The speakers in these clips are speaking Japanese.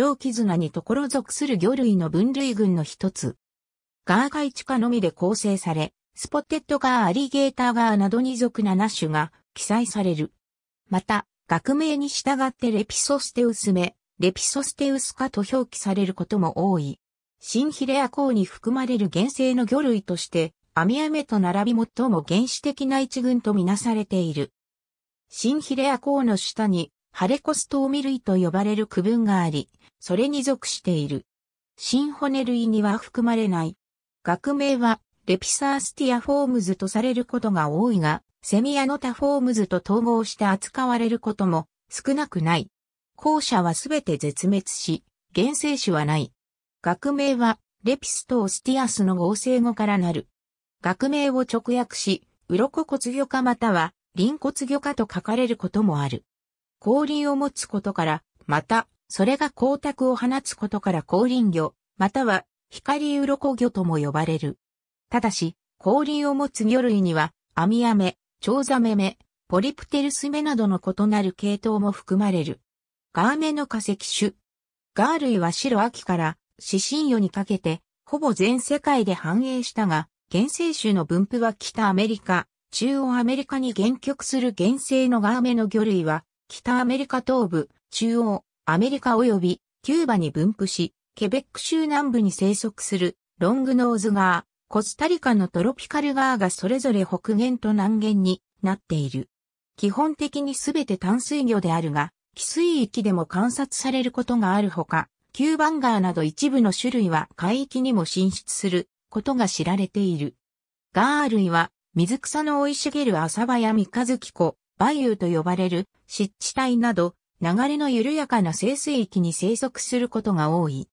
上絆にところ属する魚類の分類群の一つ。ガーカイチカのみで構成され、スポッテッドガーアリゲーターガーなどに属7種が記載される。また、学名に従ってレピソステウスメ、レピソステウスカと表記されることも多い。シンヒレア項に含まれる原生の魚類として、アミアメと並び最も原始的な一群とみなされている。シンヒレア項の下に、ハレコストーミ類と呼ばれる区分があり、それに属している。新骨類には含まれない。学名は、レピサースティアフォームズとされることが多いが、セミアノタフォームズと統合して扱われることも少なくない。後者はすべて絶滅し、原生種はない。学名は、レピスとオスティアスの合成語からなる。学名を直訳し、鱗骨魚科または、輪骨魚科と書かれることもある。後輪を持つことから、また、それが光沢を放つことから光輪魚、または光鱗魚とも呼ばれる。ただし、光輪を持つ魚類には、アミアメ、チョウザメメ、ポリプテルスメなどの異なる系統も含まれる。ガーメの化石種。ガー類は白秋から指神魚にかけて、ほぼ全世界で繁栄したが、原生種の分布は北アメリカ、中央アメリカに限局する原生のガーメの魚類は、北アメリカ東部、中央、アメリカ及びキューバに分布し、ケベック州南部に生息するロングノーズガー、コスタリカのトロピカルガーがそれぞれ北限と南限になっている。基本的にすべて淡水魚であるが、寄水域でも観察されることがあるほか、キューバンガーなど一部の種類は海域にも進出することが知られている。ガー類は水草の生い茂る浅場や三日月湖、バイユーと呼ばれる湿地帯など流れの緩やかな生水域に生息することが多い。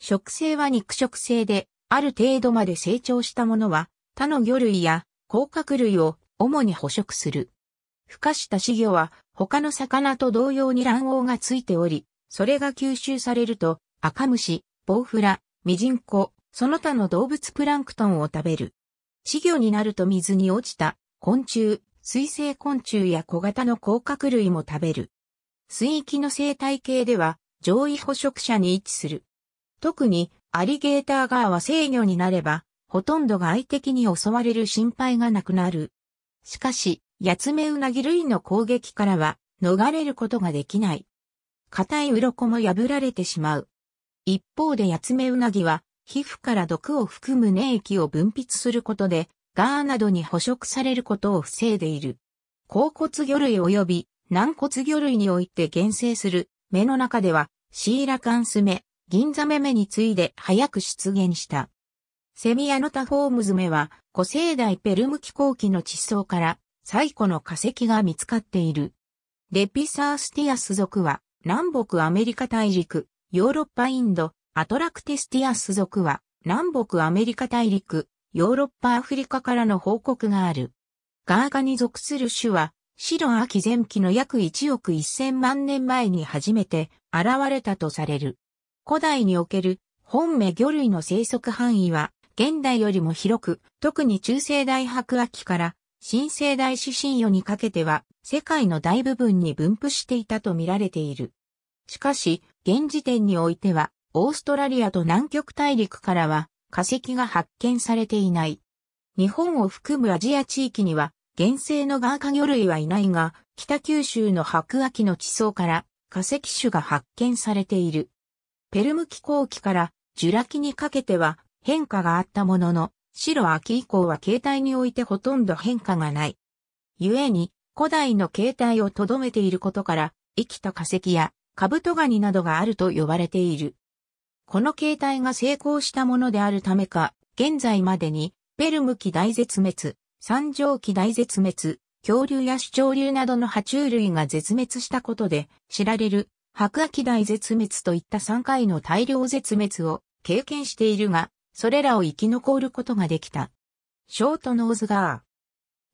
食性は肉食性で、ある程度まで成長したものは、他の魚類や甲殻類を主に捕食する。孵化した死魚は他の魚と同様に卵黄がついており、それが吸収されると赤虫、ボウフラ、ミジンコ、その他の動物プランクトンを食べる。死魚になると水に落ちた昆虫、水生昆虫や小型の甲殻類も食べる。水域の生態系では上位捕食者に位置する。特にアリゲーター側は制御になれば、ほとんど外敵に襲われる心配がなくなる。しかし、ヤツメウナギ類の攻撃からは逃れることができない。硬い鱗も破られてしまう。一方でヤツメウナギは皮膚から毒を含む粘液を分泌することで、ガーなどに捕食されることを防いでいる。甲骨魚類及び軟骨魚類において厳正する目の中ではシーラカンス目、銀座目目に次いで早く出現した。セミアノタフォームズ目は古生代ペルム紀後期の地層から最古の化石が見つかっている。レピサースティアス属は南北アメリカ大陸、ヨーロッパインド、アトラクティスティアス属は南北アメリカ大陸、ヨーロッパアフリカからの報告がある。ガーガに属する種は白秋前期の約1億1000万年前に初めて現れたとされる。古代における本目魚類の生息範囲は現代よりも広く、特に中世代白亜紀から新世代四神夜にかけては世界の大部分に分布していたと見られている。しかし、現時点においてはオーストラリアと南極大陸からは化石が発見されていない。日本を含むアジア地域には原生のガーカ魚類はいないが、北九州の白亜紀の地層から化石種が発見されている。ペルム紀後期からジュラ紀にかけては変化があったものの、白亜紀以降は形態においてほとんど変化がない。故に、古代の形態を留めていることから、生きた化石やカブトガニなどがあると呼ばれている。この形態が成功したものであるためか、現在までに、ペルム紀大絶滅、三畳期大絶滅、恐竜や視聴竜などの爬虫類が絶滅したことで知られる白亜紀大絶滅といった3回の大量絶滅を経験しているが、それらを生き残ることができた。ショートノーズガー。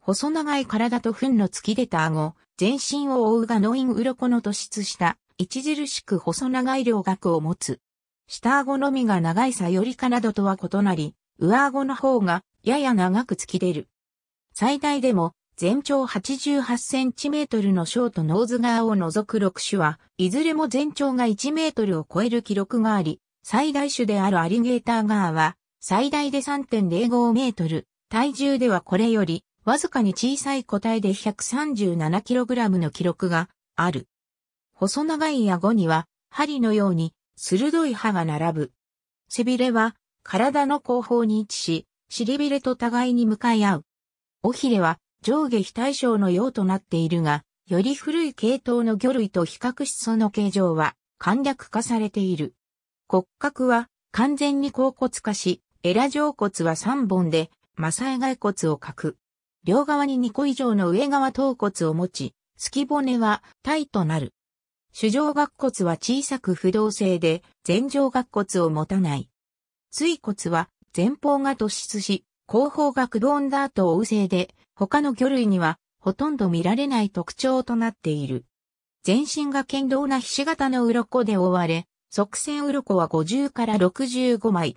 細長い体と糞の突き出た顎、全身を覆うがノイン鱗の突出した、著しく細長い両角を持つ。下顎のみが長いさよりかなどとは異なり、上顎の方がやや長く突き出る。最大でも全長 88cm のショートノーズ側を除く6種は、いずれも全長が1メートルを超える記録があり、最大種であるアリゲーター側は、最大で3.05メートル、体重ではこれより、わずかに小さい個体で 137kg の記録がある。細長い顎には、針のように鋭い歯が並ぶ。背びれは体の後方に位置し、尻びれと互いに向かい合う。尾ひれは上下非対称のようとなっているが、より古い系統の魚類と比較しその形状は簡略化されている。骨格は完全に甲骨化し、エラ上骨は3本で、マサイ骸骨を欠く。両側に2個以上の上側頭骨を持ち、スキ骨は体となる。主上顎骨は小さく不動性で、前上顎骨を持たない。椎骨は前方が突出し、後方がくぼダートを右性で、他の魚類にはほとんど見られない特徴となっている。全身が堅牢なひし形の鱗で覆われ、側線鱗は50から65枚。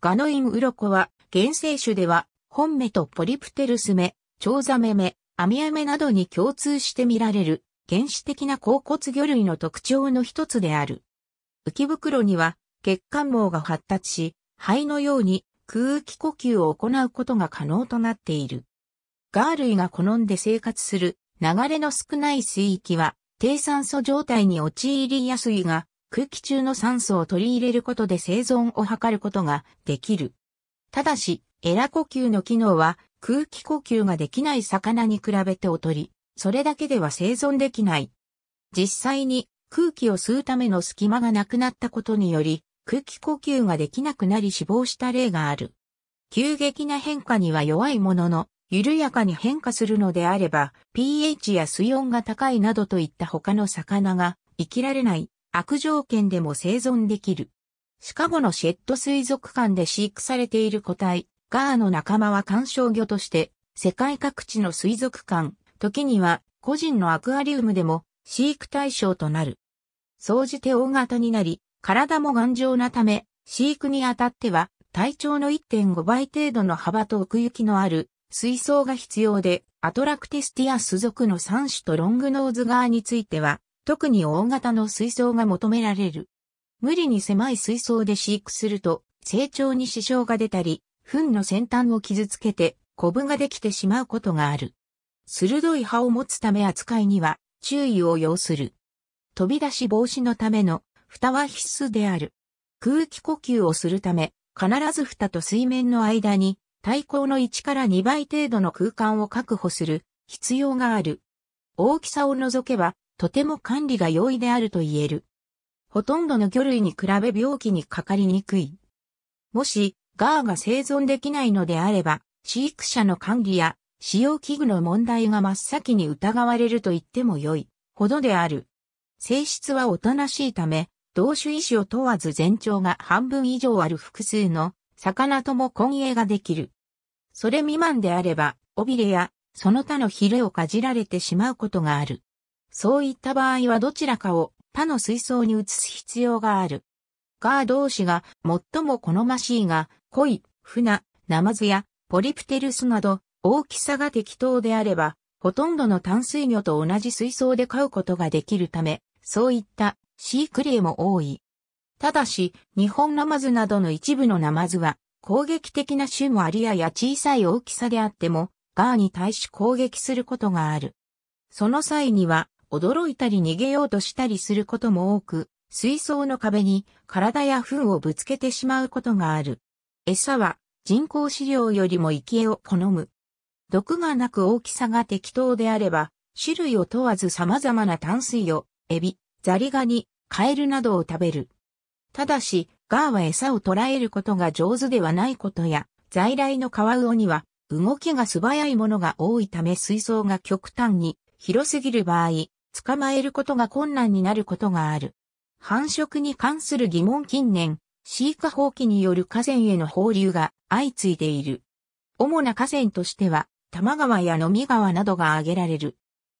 ガノイン鱗は、原生種では、本目とポリプテルス目、蝶ザメ目、アミアメなどに共通して見られる、原始的な甲骨魚類の特徴の一つである。浮き袋には、血管網が発達し、肺のように空気呼吸を行うことが可能となっている。ガー類が好んで生活する流れの少ない水域は低酸素状態に陥りやすいが空気中の酸素を取り入れることで生存を図ることができる。ただし、エラ呼吸の機能は空気呼吸ができない魚に比べて劣り、それだけでは生存できない。実際に空気を吸うための隙間がなくなったことにより、空気呼吸ができなくなり死亡した例がある。急激な変化には弱いものの、緩やかに変化するのであれば、pH や水温が高いなどといった他の魚が生きられない悪条件でも生存できる。シカゴのシェット水族館で飼育されている個体、ガーの仲間は観賞魚として、世界各地の水族館、時には個人のアクアリウムでも飼育対象となる。総じて大型になり、体も頑丈なため、飼育にあたっては体長の1.5倍程度の幅と奥行きのある水槽が必要で、アトラクティスティアス属の3種とロングノーズ側については、特に大型の水槽が求められる。無理に狭い水槽で飼育すると、成長に支障が出たり、糞の先端を傷つけて、コブができてしまうことがある。鋭い歯を持つため扱いには注意を要する。飛び出し防止のための蓋は必須である。空気呼吸をするため、必ず蓋と水面の間に、対鼓の1から2倍程度の空間を確保する必要がある。大きさを除けば、とても管理が容易であると言える。ほとんどの魚類に比べ病気にかかりにくい。もし、ガーが生存できないのであれば、飼育者の管理や使用器具の問題が真っ先に疑われると言ってもよいほどである。性質はおとなしいため、同種異種を問わず全長が半分以上ある複数の魚とも混泳ができる。それ未満であれば、尾びれやその他のヒレをかじられてしまうことがある。そういった場合はどちらかを他の水槽に移す必要がある。ガー同士が最も好ましいが、鯉、船、ナマズやポリプテルスなど大きさが適当であれば、ほとんどの淡水魚と同じ水槽で飼うことができるため、そういったシーク例も多い。ただし、日本ナマズなどの一部のナマズは、攻撃的な種もありやや小さい大きさであっても、ガーに対し攻撃することがある。その際には、驚いたり逃げようとしたりすることも多く、水槽の壁に体や糞をぶつけてしまうことがある。餌は人工飼料よりも生き餌を好む。毒がなく大きさが適当であれば、種類を問わず様々な淡水魚、エビ、ザリガニ、カエルなどを食べる。ただし、ガーは餌を捕らえることが上手ではないことや、在来のカワウオには動きが素早いものが多いため水槽が極端に広すぎる場合、捕まえることが困難になることがある。繁殖に関する疑問近年、飼育放棄による河川への放流が相次いでいる。主な河川としては、多摩川や飲み川などが挙げられる。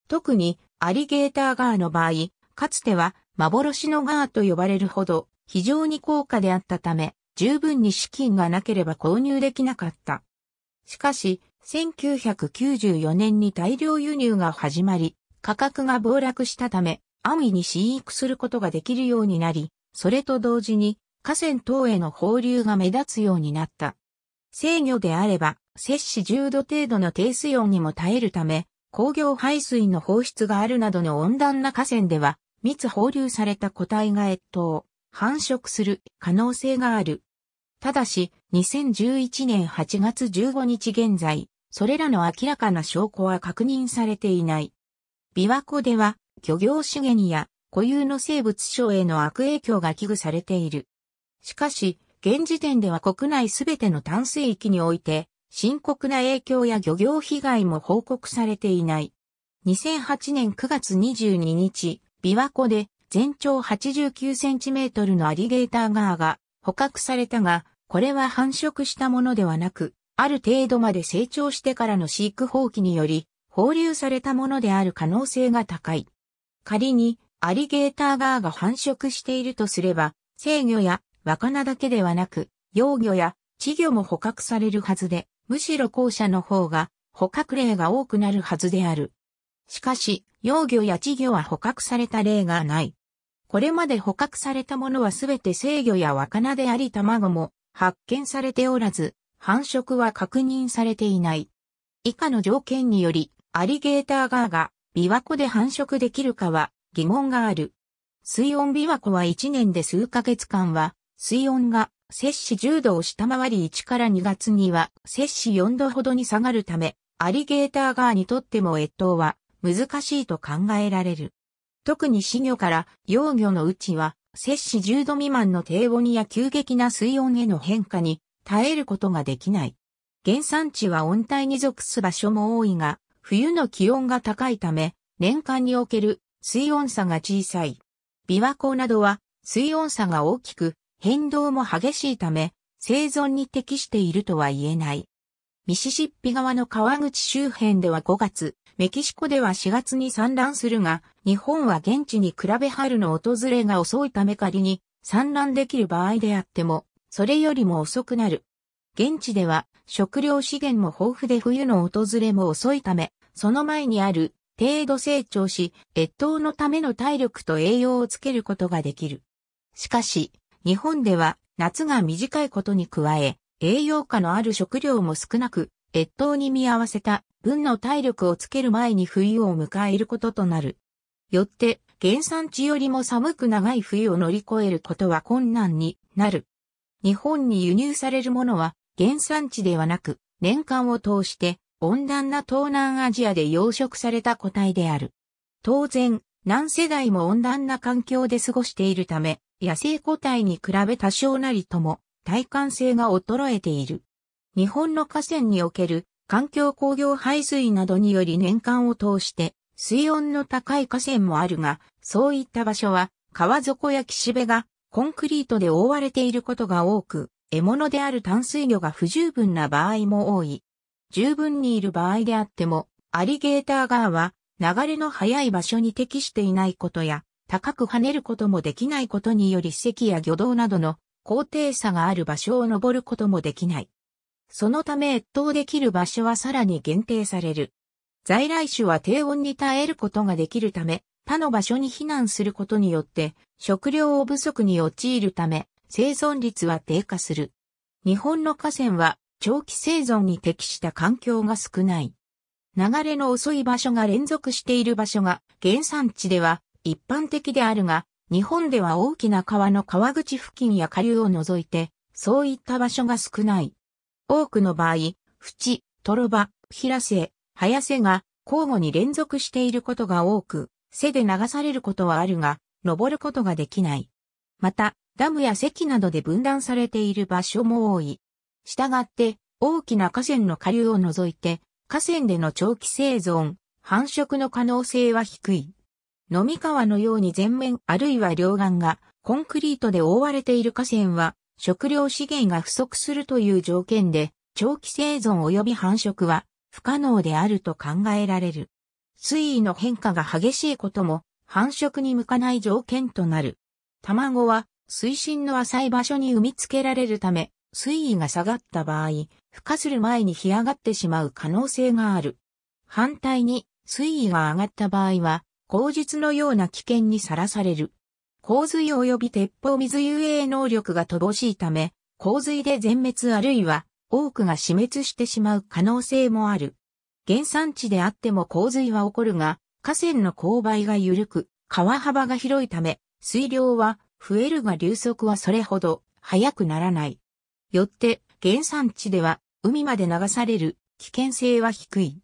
特にアリゲーター川の場合、かつては幻のガーと呼ばれるほど非常に高価であったため、十分に資金がなければ購入できなかった。しかし、1994年に大量輸入が始まり、価格が暴落したため、安易に飼育することができるようになり、それと同時に河川等への放流が目立つようになった。制御であれば、摂氏10度程度の低水温にも耐えるため、工業排水の放出があるなどの温暖な河川では、密放流された個体が越冬、繁殖する可能性がある。ただし、2011年8月15日現在、それらの明らかな証拠は確認されていない。琵琶湖では、漁業資源や固有の生物症への悪影響が危惧されている。しかし、現時点では国内すべての淡水域において、深刻な影響や漁業被害も報告されていない。2008年9月22日、琵琶湖で全長89センチメートルのアリゲーターガーが捕獲されたが、これは繁殖したものではなく、ある程度まで成長してからの飼育放棄により、放流されたものである可能性が高い。仮に、アリゲーターガーが繁殖しているとすれば、制魚や魚だけではなく、幼魚や稚魚も捕獲されるはずで、むしろ後者の方が捕獲例が多くなるはずである。しかし、幼魚や稚魚は捕獲された例がない。これまで捕獲されたものはすべて生魚や若菜であり卵も発見されておらず、繁殖は確認されていない。以下の条件により、アリゲーターガーが琵琶湖で繁殖できるかは疑問がある。水温琵琶湖は1年で数ヶ月間は、水温が摂氏10度を下回り1から2月には摂氏4度ほどに下がるため、アリゲーターガーにとっても越冬は難しいと考えられる。特に死魚から幼魚のうちは、摂氏10度未満の低温や急激な水温への変化に耐えることができない。原産地は温帯に属す場所も多いが、冬の気温が高いため、年間における水温差が小さい。琵琶湖などは水温差が大きく、変動も激しいため、生存に適しているとは言えない。ミシシッピ川の川口周辺では5月、メキシコでは4月に産卵するが、日本は現地に比べ春の訪れが遅いため仮に産卵できる場合であっても、それよりも遅くなる。現地では食料資源も豊富で冬の訪れも遅いため、その前にある程度成長し、越冬のための体力と栄養をつけることができる。しかし、日本では夏が短いことに加え、栄養価のある食料も少なく、越冬に見合わせた分の体力をつける前に冬を迎えることとなる。よって、原産地よりも寒く長い冬を乗り越えることは困難になる。日本に輸入されるものは原産地ではなく、年間を通して温暖な東南アジアで養殖された個体である。当然、何世代も温暖な環境で過ごしているため、野生個体に比べ多少なりとも体感性が衰えている。日本の河川における環境工業排水などにより年間を通して水温の高い河川もあるが、そういった場所は川底や岸辺がコンクリートで覆われていることが多く、獲物である淡水魚が不十分な場合も多い。十分にいる場合であっても、アリゲーター側は流れの速い場所に適していないことや、高く跳ねることもできないことにより石や魚道などの高低差がある場所を登ることもできない。そのため越冬できる場所はさらに限定される。在来種は低温に耐えることができるため、他の場所に避難することによって食料を不足に陥るため生存率は低下する。日本の河川は長期生存に適した環境が少ない。流れの遅い場所が連続している場所が原産地では一般的であるが、日本では大きな川の川口付近や下流を除いて、そういった場所が少ない。多くの場合、縁、トロバ、平瀬、早瀬が交互に連続していることが多く、背で流されることはあるが、登ることができない。また、ダムや堰などで分断されている場所も多い。したがって、大きな河川の下流を除いて、河川での長期生存、繁殖の可能性は低い。飲み川のように全面あるいは両岸がコンクリートで覆われている河川は食料資源が不足するという条件で、長期生存及び繁殖は不可能であると考えられる。水位の変化が激しいことも繁殖に向かない条件となる。卵は水深の浅い場所に産み付けられるため、水位が下がった場合、孵化する前に干上がってしまう可能性がある。反対に水位が上がった場合は、口述のような危険にさらされる。洪水及び鉄砲水遊泳能力が乏しいため、洪水で全滅あるいは多くが死滅してしまう可能性もある。原産地であっても洪水は起こるが、河川の勾配が緩く、川幅が広いため、水量は増えるが流速はそれほど速くならない。よって、原産地では海まで流される危険性は低い。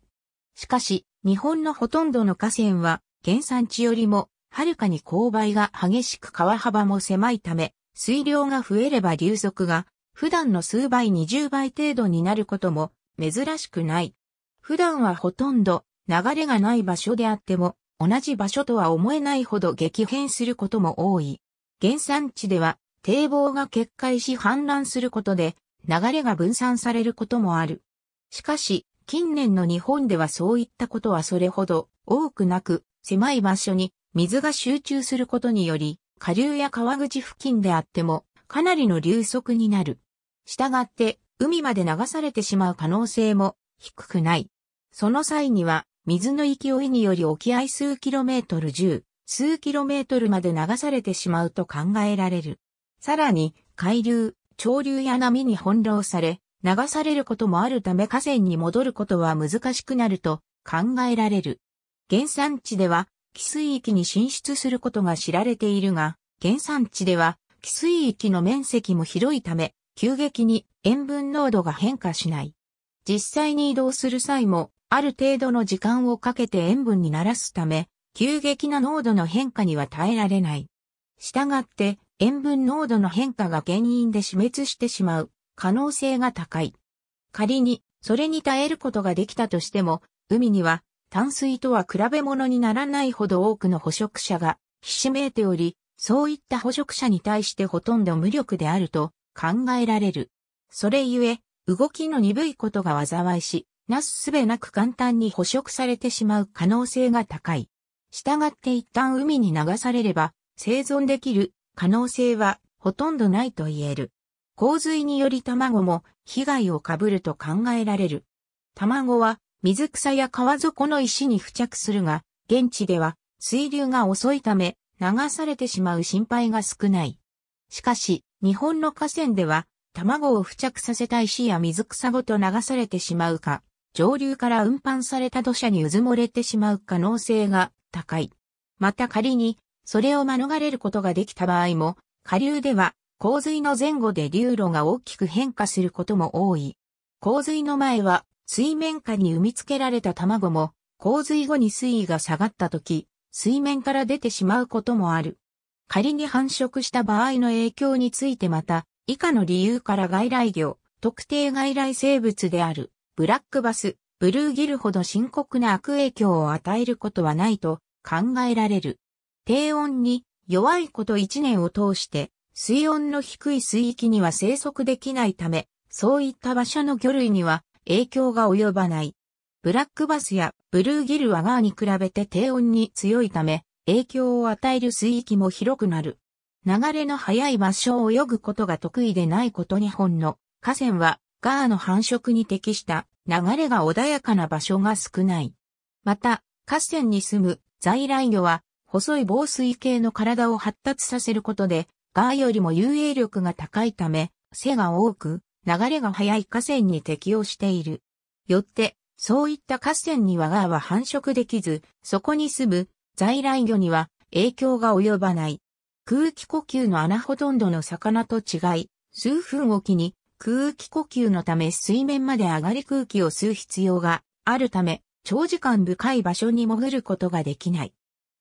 しかし、日本のほとんどの河川は原産地よりもはるかに勾配が激しく川幅も狭いため、水量が増えれば流速が普段の数倍20倍程度になることも珍しくない。普段はほとんど流れがない場所であっても同じ場所とは思えないほど激変することも多い。原産地では堤防が決壊し氾濫することで流れが分散されることもある。しかし近年の日本ではそういったことはそれほど多くなく狭い場所に水が集中することにより、下流や川口付近であっても、かなりの流速になる。したがって、海まで流されてしまう可能性も低くない。その際には、水の勢いにより沖合数キロメートル10、数キロメートルまで流されてしまうと考えられる。さらに、海流、潮流や波に翻弄され、流されることもあるため河川に戻ることは難しくなると考えられる。原産地では寄水域に進出することが知られているが、原産地では寄水域の面積も広いため、急激に塩分濃度が変化しない。実際に移動する際も、ある程度の時間をかけて塩分にならすため、急激な濃度の変化には耐えられない。したがって、塩分濃度の変化が原因で死滅してしまう可能性が高い。仮に、それに耐えることができたとしても、海には淡水とは比べ物にならないほど多くの捕食者がひしめいており、そういった捕食者に対してほとんど無力であると考えられる。それゆえ、動きの鈍いことが災いし、なすすべなく簡単に捕食されてしまう可能性が高い。従って一旦海に流されれば生存できる可能性はほとんどないと言える。洪水により卵も被害をかぶると考えられる。卵は水草や川底の石に付着するが、現地では水流が遅いため流されてしまう心配が少ない。しかし、日本の河川では卵を付着させた石や水草ごと流されてしまうか、上流から運搬された土砂に渦漏もれてしまう可能性が高い。また仮に、それを免れることができた場合も、下流では洪水の前後で流路が大きく変化することも多い。洪水の前は水面下に産み付けられた卵も、洪水後に水位が下がった時、水面から出てしまうこともある。仮に繁殖した場合の影響についてまた、以下の理由から外来魚、特定外来生物である、ブラックバス、ブルーギルほど深刻な悪影響を与えることはないと考えられる。低温に弱いこと1年を通して、水温の低い水域には生息できないため、そういった場所の魚類には影響が及ばない。ブラックバスやブルーギルはガーに比べて低温に強いため、影響を与える水域も広くなる。流れの速い場所を泳ぐことが得意でないこと日本の河川はガーの繁殖に適した流れが穏やかな場所が少ない。また、河川に住む在来魚は細い防水系の体を発達させることでガーよりも遊泳力が高いため背が多く流れが速い河川に適応している。よって、そういった河川に我がは繁殖できず、そこに住む在来魚には影響が及ばない。空気呼吸の穴ほとんどの魚と違い、数分おきに空気呼吸のため水面まで上がり空気を吸う必要があるため、長時間深い場所に潜ることができない。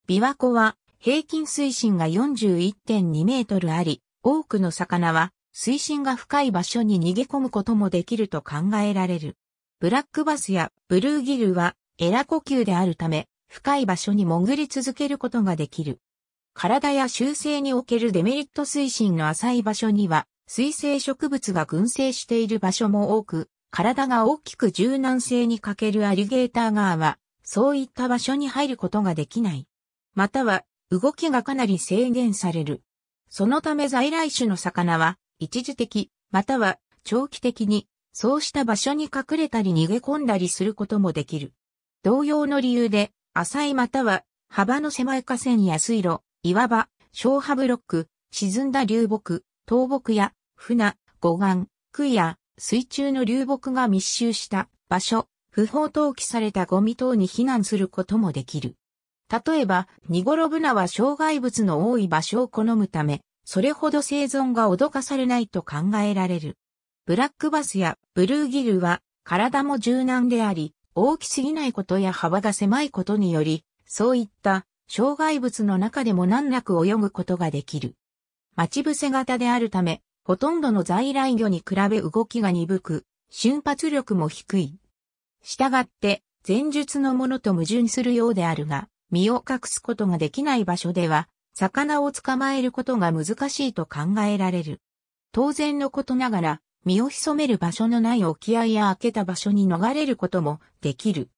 琵琶湖は平均水深が41.2メートルあり、多くの魚は水深が深い場所に逃げ込むこともできると考えられる。ブラックバスやブルーギルはエラ呼吸であるため、深い場所に潜り続けることができる。体や習性におけるデメリット水深の浅い場所には、水生植物が群生している場所も多く、体が大きく柔軟性に欠けるアリゲーター側は、そういった場所に入ることができない。または、動きがかなり制限される。そのため在来種の魚は、一時的、または長期的に、そうした場所に隠れたり逃げ込んだりすることもできる。同様の理由で、浅いまたは幅の狭い河川や水路、岩場、小波ブロック、沈んだ流木、倒木や船、護岸、杭や水中の流木が密集した場所、不法投棄されたゴミ等に避難することもできる。例えば、ニゴロブナは障害物の多い場所を好むため、それほど生存が脅かされないと考えられる。ブラックバスやブルーギルは体も柔軟であり、大きすぎないことや幅が狭いことにより、そういった障害物の中でも難なく泳ぐことができる。待ち伏せ型であるため、ほとんどの在来魚に比べ動きが鈍く、瞬発力も低い。したがって、前述のものと矛盾するようであるが、身を隠すことができない場所では、魚を捕まえることが難しいと考えられる。当然のことながら、身を潜める場所のない沖合や開けた場所に逃れることもできる。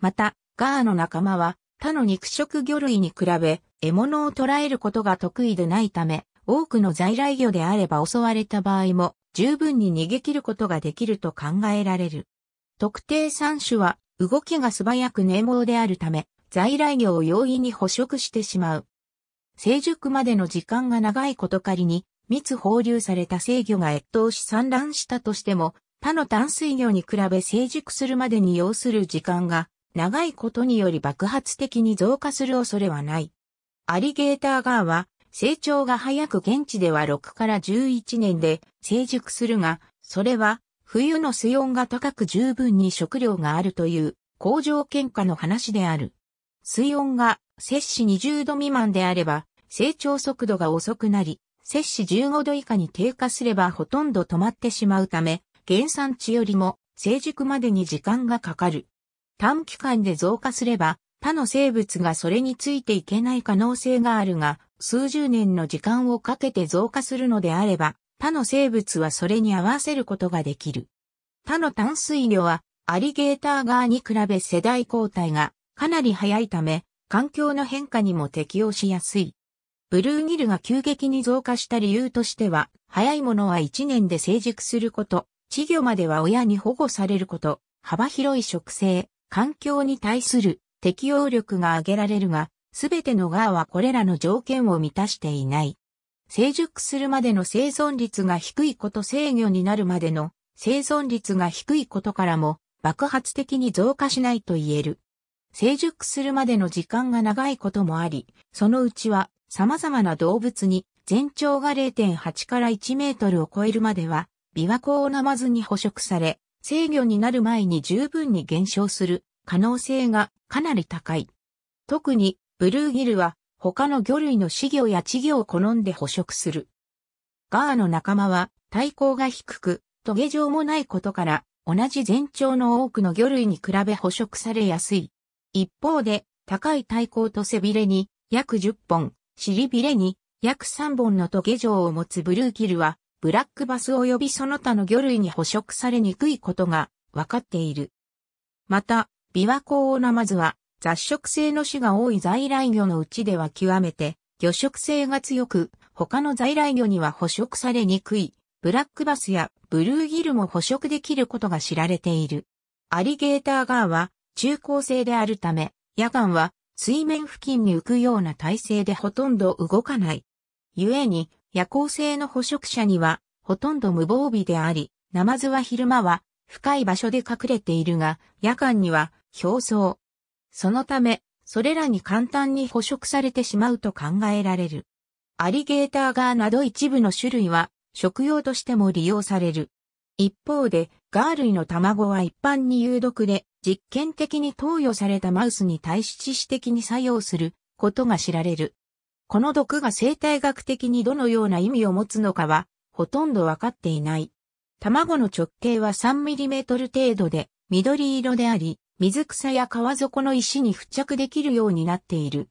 また、ガーの仲間は他の肉食魚類に比べ、獲物を捕らえることが得意でないため、多くの在来魚であれば襲われた場合も十分に逃げ切ることができると考えられる。特定3種は動きが素早く粘毛であるため、在来魚を容易に捕食してしまう。成熟までの時間が長いこと仮に、密放流された制魚が越冬し産卵したとしても、他の淡水魚に比べ成熟するまでに要する時間が長いことにより爆発的に増加する恐れはない。アリゲーターガーは成長が早く現地では6から11年で成熟するが、それは冬の水温が高く十分に食料があるという工場喧嘩の話である。水温が摂氏20度未満であれば成長速度が遅くなり、摂氏15度以下に低下すればほとんど止まってしまうため、原産地よりも成熟までに時間がかかる。短期間で増加すれば、他の生物がそれについていけない可能性があるが、数十年の時間をかけて増加するのであれば、他の生物はそれに合わせることができる。他の淡水魚はアリゲーター側に比べ世代交代がかなり早いため、環境の変化にも適応しやすい。ブルーギルが急激に増加した理由としては、早いものは1年で成熟すること、稚魚までは親に保護されること、幅広い植生、環境に対する適応力が挙げられるが、すべてのガーはこれらの条件を満たしていない。成熟するまでの生存率が低いこと制御になるまでの生存率が低いことからも爆発的に増加しないと言える。成熟するまでの時間が長いこともあり、そのうちは様々な動物に全長が0.8から1メートルを超えるまでは、琵琶湖をなまずに捕食され、制御になる前に十分に減少する可能性がかなり高い。特にブルーギルは他の魚類の飼魚や稚魚を好んで捕食する。ガーの仲間は体高が低く、トゲ状もないことから同じ全長の多くの魚類に比べ捕食されやすい。一方で高い体高と背びれに約10本、尻びれに約3本のトゲ状を持つブルーキルは、ブラックバス及びその他の魚類に捕食されにくいことが分かっている。また、ビワコオオナマズは雑食性の種が多い在来魚のうちでは極めて魚食性が強く、他の在来魚には捕食されにくい、ブラックバスやブルーギルも捕食できることが知られている。アリゲーターガーは中高生であるため、夜間は水面付近に浮くような体勢でほとんど動かない。故に、夜行性の捕食者には、ほとんど無防備であり、ナマズは昼間は深い場所で隠れているが、夜間には表層。そのため、それらに簡単に捕食されてしまうと考えられる。アリゲーターガーなど一部の種類は食用としても利用される。一方で、ガー類の卵は一般に有毒で、実験的に投与されたマウスに対し致死的に作用することが知られる。この毒が生態学的にどのような意味を持つのかは、ほとんどわかっていない。卵の直径は 3mm 程度で、緑色であり、水草や川底の石に付着できるようになっている。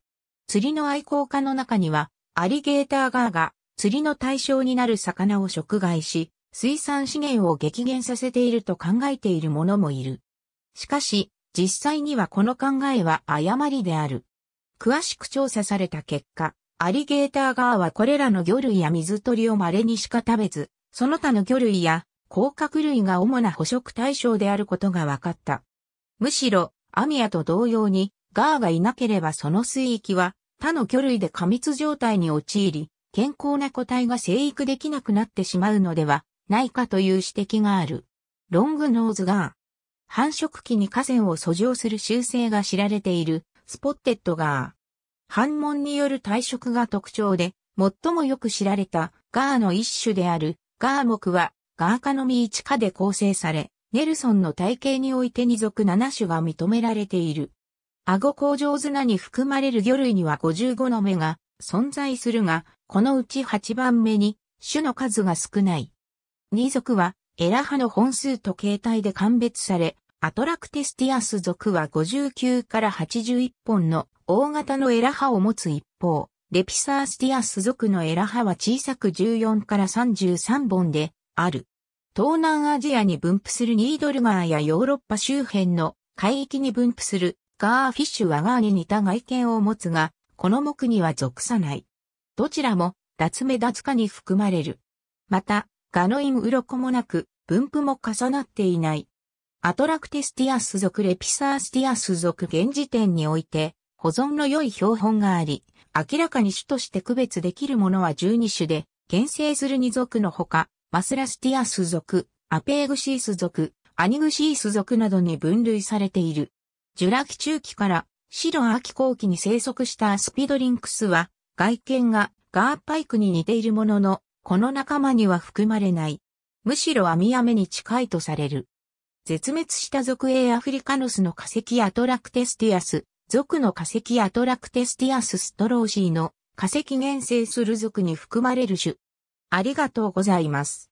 釣りの愛好家の中には、アリゲーターガーが釣りの対象になる魚を食害し、水産資源を激減させていると考えている者もいる。しかし、実際にはこの考えは誤りである。詳しく調査された結果、アリゲーター側はこれらの魚類や水鳥を稀にしか食べず、その他の魚類や甲殻類が主な捕食対象であることが分かった。むしろ、アミアと同様に、ガーがいなければその水域は他の魚類で過密状態に陥り、健康な個体が生育できなくなってしまうのではないかという指摘がある。ロングノーズガー。繁殖期に河川を遡上する習性が知られているスポッテッドガー。反問による退色が特徴で、最もよく知られたガーの一種であるガー木はガー科のミー地科で構成され、ネルソンの体系において二属七種が認められている。顎甲状砂に含まれる魚類には55の目が存在するが、このうち8番目に種の数が少ない。二属はエラ派の本数と形態で鑑別され、アトラクテスティアス属は59から81本の大型のエラ派を持つ一方、レピサースティアス属のエラ派は小さく14から33本である。東南アジアに分布するニードルガーやヨーロッパ周辺の海域に分布するガーフィッシュはガーに似た外見を持つが、この目には属さない。どちらも脱目脱化に含まれる。また、ガノイン鱗もなく、分布も重なっていない。アトラクティスティアス属レピサースティアス属現時点において、保存の良い標本があり、明らかに種として区別できるものは12種で、現生する2属のほか、マスラスティアス属、アペーグシース属、アニグシース属などに分類されている。ジュラ紀中期から白秋後期に生息したアスピドリンクスは、外見がガーパイクに似ているものの、この仲間には含まれない。むしろ網やめに近いとされる。絶滅した属 A アフリカノスの化石アトラクテスティアス、属の化石アトラクテスティアスストローシーの化石原生する属に含まれる種。ありがとうございます。